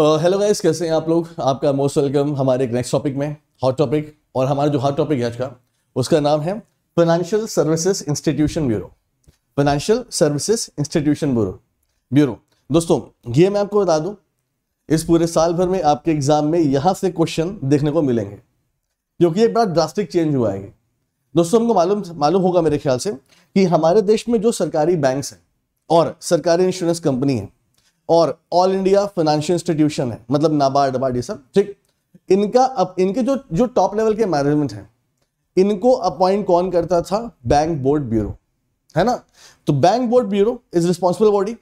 Hello uh, guys कैसे हैं आप लोग आपका मोस्ट वेलकम हमारे एक नेक्स्ट टॉपिक में हॉट टॉपिक और हमारा जो हॉट टॉपिक है आज का उसका नाम है financial services institution bureau financial services institution bureau bureau दोस्तों ये मैं आपको बता दूं इस पूरे साल भर में आपके एग्जाम में यहाँ से क्वेश्चन देखने को मिलेंगे क्योंकि एक बड़ा ड्रास्टिक चेंज हुआ है दोस्तों हमको मालूम मालूम होगा मेरे ख्याल से कि हमारे देश में जो सरकारी बैंक्स हैं और सरकारी इंश्योरेंस कंपनी है और ऑल इंडिया फाइनेंशियल इंस्टीट्यूशन है मतलब नाबार्ड वार्ड ये सब ठीक इनका अब इनके जो जो टॉप लेवल के मैनेजमेंट हैं इनको अपॉइंट कौन करता था बैंक बोर्ड ब्यूरो है ना तो bank board bureau is responsible body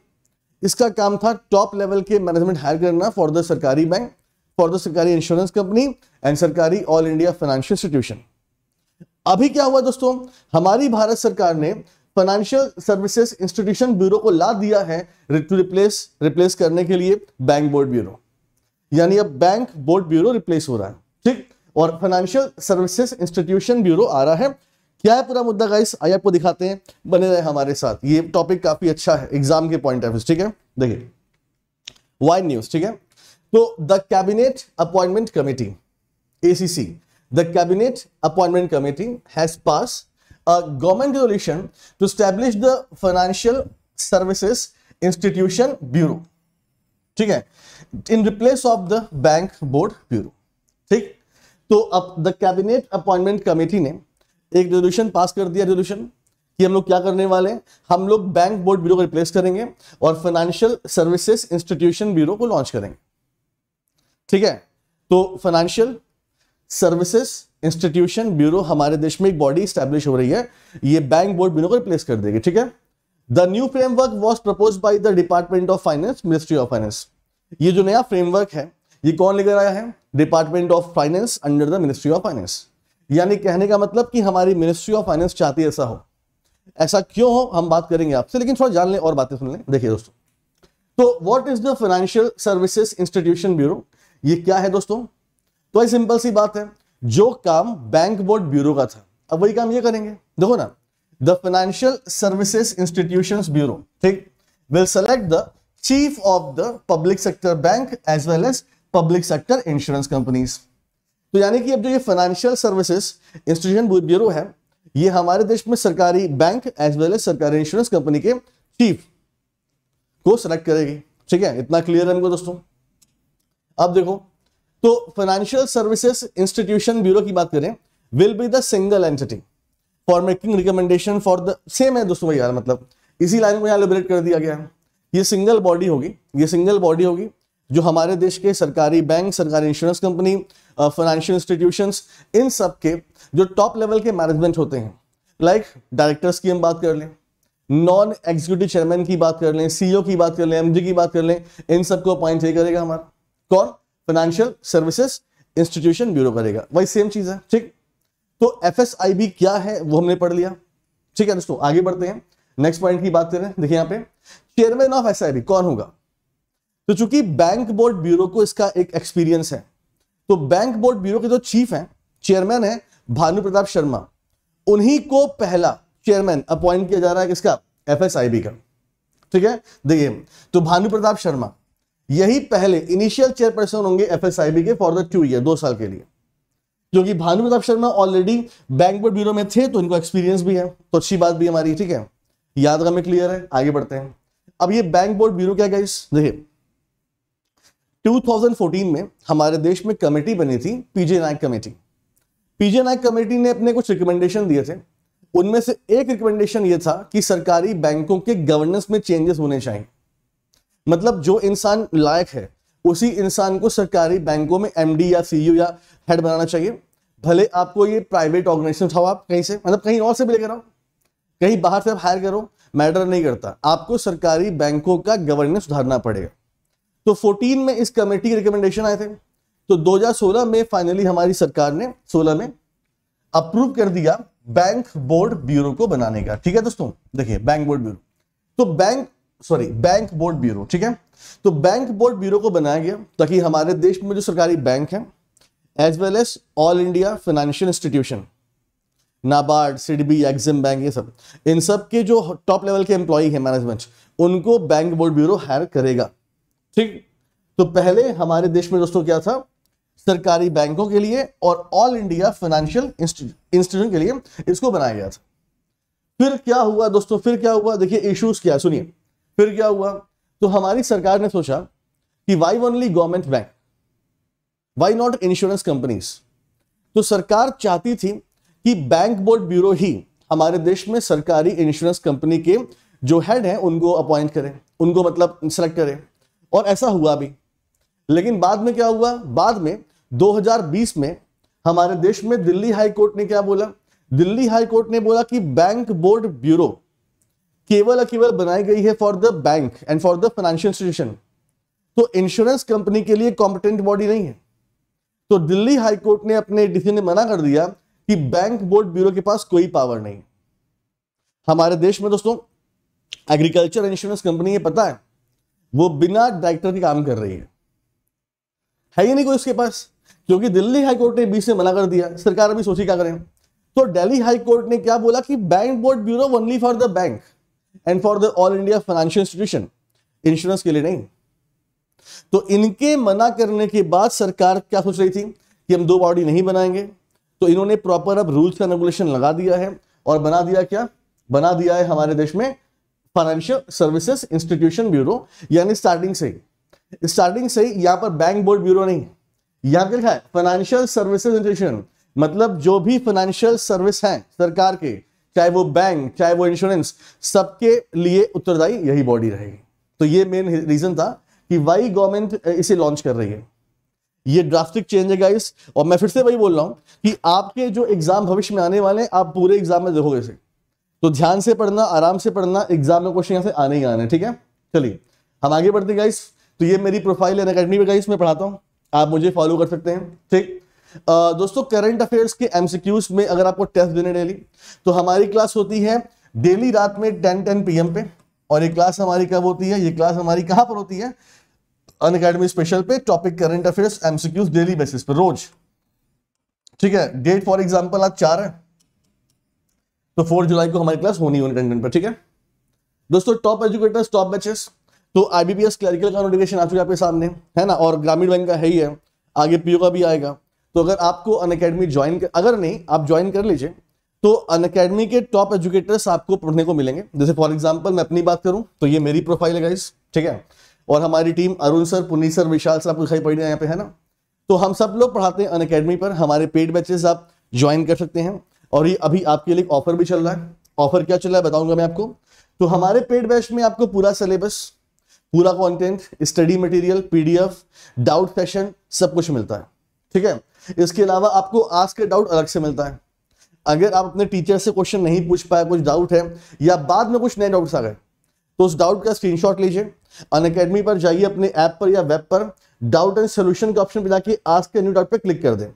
इसका काम था टॉप लेवल के मैनेजमेंट हायर करना फॉर द सरकारी बैंक फॉर द सरकारी इंश्योरेंस कंपनी एंड सरकारी ऑल इंडिया फाइनेंशियल इंस्टीट्यूशन अभी क्या हुआ दोस्तों हमारी भारत सरकार ने फाइनेंशियल सर्विसेज इंस्टीट्यूशन ब्यूरो को ला दिया है टू रिप्लेस रिप्लेस करने के लिए बैंक बोर्ड ब्यूरो यानी अब बैंक बोर्ड ब्यूरो रिप्लेस हो रहा है ठीक और फाइनेंशियल सर्विसेज इंस्टीट्यूशन ब्यूरो आ रहा है क्या है पूरा मुद्दा गाइस आइए आपको दिखाते हैं बने रहे हमारे साथ ये टॉपिक काफी अच्छा है एग्जाम के पॉइंट ऑफ व्यू ठीक है देखिए वाई न्यूज ठीक है तो the cabinet appointment committee ACC the cabinet appointment committee has pass a government resolution to establish the Financial Services Institution Bureau. ठीक है in replace of the bank board bureau ठीक तो अब द कैबिनेट अपॉइंटमेंट कमेटी ने एक resolution pass कर दिया resolution कि हम लोग क्या करने वाले हम लोग बैंक बोर्ड ब्यूरो को रिप्लेस करेंगे और फाइनेंशियल सर्विसेज इंस्टीट्यूशन ब्यूरो को लॉन्च करेंगे ठीक है तो फाइनेंशियल सर्विसेज इंस्टीट्यूशन ब्यूरो हमारे देश में एक बॉडी स्टैब्लिश हो रही है ये बैंक बोर्ड ब्यूरो को रिप्लेस कर देगी ठीक है the new framework was propose by the department of finance ministry of finance ये जो नया फ्रेमवर्क है ये कौन लेकर आया है department of finance under the ministry of finance यानी कहने का मतलब कि हमारी मिनिस्ट्री ऑफ फाइनेंस चाहती है ऐसा हो ऐसा क्यों हो हम बात करेंगे आपसे लेकिन थोड़ा जान लें और बातें सुन लें देखिए दोस्तों तो what is the financial services institution bureau ये क्या है दोस्तों तो ये सिंपल सी बात है जो काम बैंक बोर्ड ब्यूरो का था अब वही काम ये करेंगे देखो ना the financial services institution bureau ठीक will select the chief of the public sector bank as well as public sector insurance companies तो यानी कि अब जो ये फाइनेंशियल सर्विसेज इंस्टीट्यूशन ब्यूरो है ये हमारे देश में सरकारी बैंक एज वेल एज सरकारी इंश्योरेंस कंपनी के चीफ को सिलेक्ट करेगी ठीक है इतना क्लियर है हमको दोस्तों अब देखो तो फाइनेंशियल सर्विसेज इंस्टीट्यूशन ब्यूरो की बात करें will be the single entity for making recommendation for the same है दोस्तों यार मतलब इसी लाइन को यहाँ लिबरेट कर दिया गया है ये सिंगल बॉडी होगी ये सिंगल बॉडी होगी जो हमारे देश के सरकारी बैंक सरकारी इंश्योरेंस कंपनी फाइनेंशियल इंस्टीट्यूशन इन सब के जो टॉप लेवल के मैनेजमेंट होते हैं लाइक like, डायरेक्टर्स की हम बात कर लें नॉन एग्जीक्यूटिव चेयरमैन की बात कर लें सीईओ की बात कर लें एमजी की बात कर लें इन सबको अपॉइंट यही करेगा हमारा कौन फाइनेंशियल सर्विसेज इंस्टीट्यूशन ब्यूरो करेगा वही सेम चीज है ठीक तो एफ क्या है वो हमने पढ़ लिया ठीक है दोस्तों आगे बढ़ते हैं नेक्स्ट पॉइंट की बात करें देखिए यहां पे चेयरमैन ऑफ एस कौन होगा तो चूंकि बैंक बोर्ड ब्यूरो को इसका एक एक्सपीरियंस है तो बैंक बोर्ड ब्यूरो के जो चीफ हैं चेयरमैन है भानु प्रताप शर्मा उन्हीं को पहला चेयरमैन अपॉइंट किया जा रहा है किसका एफ का ठीक है देखिए तो भानु प्रताप शर्मा यही पहले इनिशियल चेयरपर्सन होंगे एफएसआईबी के फॉर द टू ईयर दो साल के लिए क्योंकि Bhanu Pratap Sharma already bank board bureau में थे तो इनको एक्सपीरियंस भी है तो अच्छी बात भी हमारी ठीक है याद हमें क्लियर है आगे बढ़ते हैं अब ये बैंक बोर्ड ब्यूरो क्या गाइस देखिए 2014 में हमारे देश में कमेटी बनी थी पीजे नायक कमेटी पीजे नायक कमेटी ने अपने कुछ रिकमेंडेशन दिए थे उनमें से एक रिकमेंडेशन ये था कि सरकारी बैंकों के गवर्नेंस में चेंजेस होने चाहिए मतलब जो इंसान लायक है उसी इंसान को सरकारी बैंकों में एमडी या सीईओ e या हेड बनाना चाहिए भले आपको ये प्राइवेट ऑर्गेनाइजेशन उठाओ आप कहीं से मतलब कहीं और से भी लेकर आओ कहीं बाहर से आप हायर करो मैटर नहीं करता आपको सरकारी बैंकों का गवर्नेंस सुधारना पड़ेगा तो 14 में इस कमेटी के रिकमेंडेशन आए थे तो 2016 में फाइनली हमारी सरकार ने 16 में अप्रूव कर दिया बैंक बोर्ड ब्यूरो को बनाने का ठीक है दोस्तों देखिए बैंक बोर्ड ब्यूरो तो bank sorry bank board bureau ठीक है तो बैंक बोर्ड ब्यूरो को बनाया गया ताकि हमारे देश में जो सरकारी बैंक है as well as all India financial institution NABARD SIDBI EXIM bank ये सब इन सब के जो टॉप लेवल के एम्प्लॉय है मैनेजमेंट उनको बैंक बोर्ड ब्यूरो हायर करेगा ठीक तो पहले हमारे देश में दोस्तों क्या था सरकारी बैंकों के लिए और ऑल इंडिया फाइनेंशियल इंस्टीट्यूशन के लिए इसको बनाया गया था फिर क्या हुआ दोस्तों फिर क्या हुआ देखिए इश्यूज क्या सुनिए फिर क्या हुआ तो हमारी सरकार ने सोचा कि why only government bank why not insurance companies तो सरकार चाहती थी कि बैंक बोर्ड ब्यूरो ही हमारे देश में सरकारी इंश्योरेंस कंपनी के जो हेड हैं उनको अपॉइंट करें उनको मतलब सेलेक्ट करें और ऐसा हुआ भी लेकिन बाद में क्या हुआ बाद में 2020 में हमारे देश में दिल्ली हाई कोर्ट ने क्या बोला दिल्ली हाई कोर्ट ने बोला कि बैंक बोर्ड ब्यूरो केवल केवल बनाई गई है for the bank and for the financial institution तो इंश्योरेंस कंपनी के लिए कॉम्पिटेंट बॉडी नहीं है तो दिल्ली हाईकोर्ट ने अपने डिसीजन में मना कर दिया कि बैंक बोर्ड ब्यूरो के पास कोई पावर नहीं हमारे देश में दोस्तों एग्रीकल्चर इंश्योरेंस कंपनी ये पता है वो बिना डायरेक्टर के काम कर रही है है ही नहीं कोई उसके पास क्योंकि दिल्ली हाईकोर्ट ने बीच में मना कर दिया सरकार अभी सोची क्या करें तो दिल्ली हाईकोर्ट ने क्या बोला कि bank board bureau only for the bank and for the all India financial institution insurance के लिए नहीं तो इनके मना करने के बाद सरकार क्या सोच रही थी कि हम दो बॉडी नहीं बनाएंगे तो इन्होंने प्रॉपर अब रूल्स का रेगुलेशन लगा दिया है और बना दिया क्या बना दिया है हमारे देश में फाइनेंशियल सर्विसेज इंस्टीट्यूशन ब्यूरो यानी स्टार्टिंग से ही स्टार्टिंग से ही यहां पर बैंक बोर्ड ब्यूरो नहीं यहां पर लिखा है फाइनेंशियल सर्विसेज इंस्टीट्यूशन मतलब जो भी फाइनेंशियल सर्विस हैं सरकार के चाहे वो बैंक चाहे वो इंश्योरेंस सबके लिए उत्तरदायी यही बॉडी रहेगी तो ये मेन रीजन था कि वाई गवर्नमेंट इसे लॉन्च कर रही है ये ड्राफ्टिक चेंज है गाइस और मैं फिर से वही बोल रहा हूँ कि आपके जो एग्जाम भविष्य में आने वाले हैं आप पूरे एग्जाम में देखोगे इसे तो ध्यान से पढ़ना आराम से पढ़ना एग्जाम में क्वेश्चन यहां से आने ही आने ठीक है चलिए हम आगे बढ़ते गाइस तो ये मेरी प्रोफाइल है अकेडमी में गाइस मैं पढ़ाता हूँ आप मुझे फॉलो कर सकते हैं ठीक दोस्तों करंट अफेयर्स के एमसीक्यूज में अगर आपको टेस्ट देने डेली तो हमारी क्लास होती है डेली रात में टेन टेन पी पे और ये क्लास हमारी कब होती है ये क्लास हमारी कहां पर होती है अन अकेडमी स्पेशल पे topic current affairs MCQs daily basis पर रोज ठीक है डेट फॉर एग्जाम्पल आज चार है तो फोर जुलाई को हमारी क्लास होनी होनी कंटेंट पर ठीक है दोस्तों टॉप एजुकेटर्स टॉप बैचेस तो आईबीपीएस क्लरिकल का नोटिफिकेशन आ चुका है आपके सामने है ना और ग्रामीण बैंक का है ही है आगे पीओ का भी आएगा तो अगर आपको अन अकेडमी ज्वाइन अगर नहीं आप ज्वाइन कर लीजिए तो अन अकेडमी के टॉप एजुकेटर्स आपको पढ़ने को मिलेंगे जैसे फॉर एग्जाम्पल मैं अपनी बात करूं तो ये मेरी प्रोफाइल है गाइस ठीक है और हमारी team Arun sir Puni sir Vishal sir आपको दिखाई पड़ रहे हैं यहाँ पे है ना तो हम सब लोग पढ़ाते हैं अन अकेडमी पर हमारे पेड बैचेस आप ज्वाइन कर सकते हैं और ये अभी आपके लिए ऑफर भी चल रहा है ऑफर क्या चल रहा है बताऊंगा मैं आपको तो हमारे पेड बैच में आपको पूरा सिलेबस पूरा content study material PDF doubt session सब कुछ मिलता है ठीक है इसके अलावा आपको आज के डाउट अलग से मिलता है अगर आप अपने टीचर से क्वेश्चन नहीं पूछ पाए कुछ डाउट है या बाद में कुछ नए डाउट्स आ गए तो उस डाउट का स्क्रीनशॉट लीजिए अन अकेडमी पर जाइए अपने ऐप पर या वेब पर डाउट एंड सोल्यूशन के ऑप्शन पर जाके आज के न्यू डाउट पर क्लिक कर दें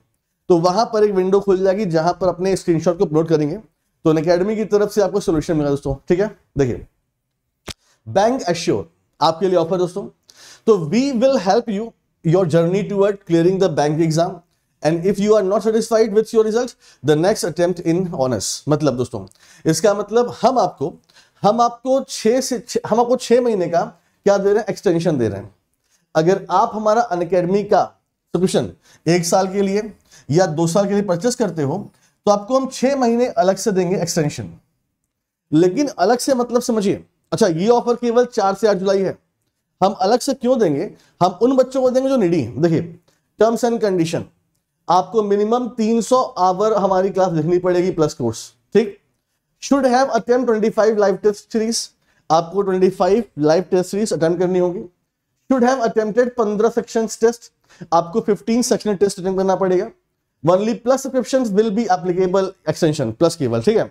तो वहां पर एक विंडो खुल जाएगी जहां पर अपने स्क्रीनशॉट को अपलोड करेंगे तो अन अकेडमी की तरफ से आपको सोल्यूशन मिला दोस्तों ठीक है देखिए बैंक एश्योर आपके लिए ऑफर दोस्तों तो we will help you your journey toward clearing the bank exam and if you are not satisfied with your result the next attempt in honours मतलब दोस्तों इसका मतलब हम आपको हम आपको छह से हम आपको छः महीने का क्या दे रहे हैं एक्सटेंशन दे रहे हैं अगर आप हमारा अनकेडमी का सब्सक्रिप्शन एक साल के लिए या दो साल के लिए परचेस करते हो तो आपको हम छः महीने अलग से देंगे एक्सटेंशन लेकिन अलग से मतलब समझिए अच्छा ये ऑफर केवल चार से आठ जुलाई है हम अलग से क्यों देंगे हम उन बच्चों को देंगे जो निडी देखिए टर्म्स एंड कंडीशन आपको मिनिमम 300 सौ आवर हमारी क्लास लिखनी पड़ेगी प्लस कोर्स ठीक should have attempt 25 live test series आपको 25 लाइव टेस्ट सीरीज अटेम्प्ट करनी होगी should have attempted 15 section test आपको 15 सेक्शन टेस्ट अटेम्प्ट करना पड़ेगा only plus subscription will be applicable extension plus केवल ठीक है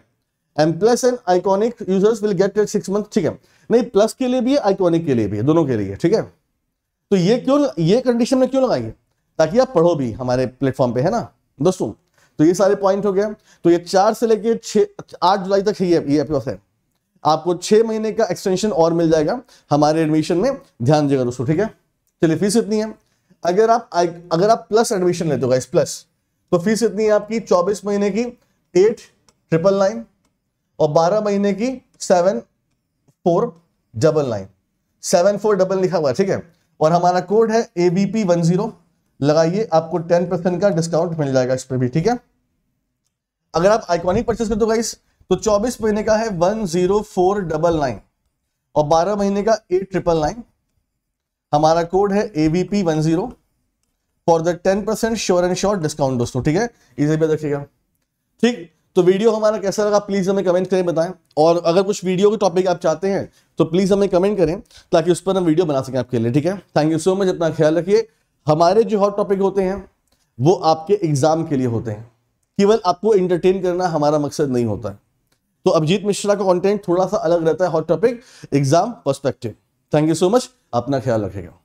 M plus and iconic users will get six month ठीक है नहीं प्लस के लिए भी है आइकॉनिक के लिए भी है दोनों के लिए ठीक है तो ये क्यों ये कंडीशन में क्यों लगाइए ताकि आप पढ़ो भी हमारे प्लेटफॉर्म पे है ना दोस्तों तो ये सारे पॉइंट हो गए तो ये चार से लेके छ आठ जुलाई तक ये है ये है आपको छह महीने का एक्सटेंशन और मिल जाएगा हमारे एडमिशन में ध्यान दिएगा दोस्तों ठीक है चलिए फीस इतनी है अगर आप अगर आप प्लस एडमिशन लेते होगा इस प्लस तो फीस इतनी है आपकी चौबीस महीने की एट ट्रिपल नाइन और बारह महीने की seven four double nine seven four double लिखा हुआ है ठीक है और हमारा कोड है एबीपी वन जीरो लगाइए आपको टेन परसेंट का डिस्काउंट मिल जाएगा इस पर भी ठीक है अगर आप आइकॉनिक परचेस कर दो गाइस तो चौबीस महीने का है one zero four double nine और बारह महीने का एट ट्रिपल नाइन हमारा कोड है A B P one zero for the ten percent sure and sure discount दोस्तों ठीक है इसे भी रखिएगा ठीक तो वीडियो हमारा कैसा लगा प्लीज़ हमें कमेंट करें बताएं और अगर कुछ वीडियो के टॉपिक आप चाहते हैं तो प्लीज़ हमें कमेंट करें ताकि उस पर हम वीडियो बना सकें आपके लिए ठीक है थैंक यू सो मच अपना ख्याल रखिए हमारे जो हॉट टॉपिक होते हैं वो आपके एग्जाम के लिए होते हैं केवल आपको एंटरटेन करना हमारा मकसद नहीं होता है तो अभिजीत मिश्रा का कंटेंट थोड़ा सा अलग रहता है hot topic exam perspective thank you so much अपना ख्याल रखेगा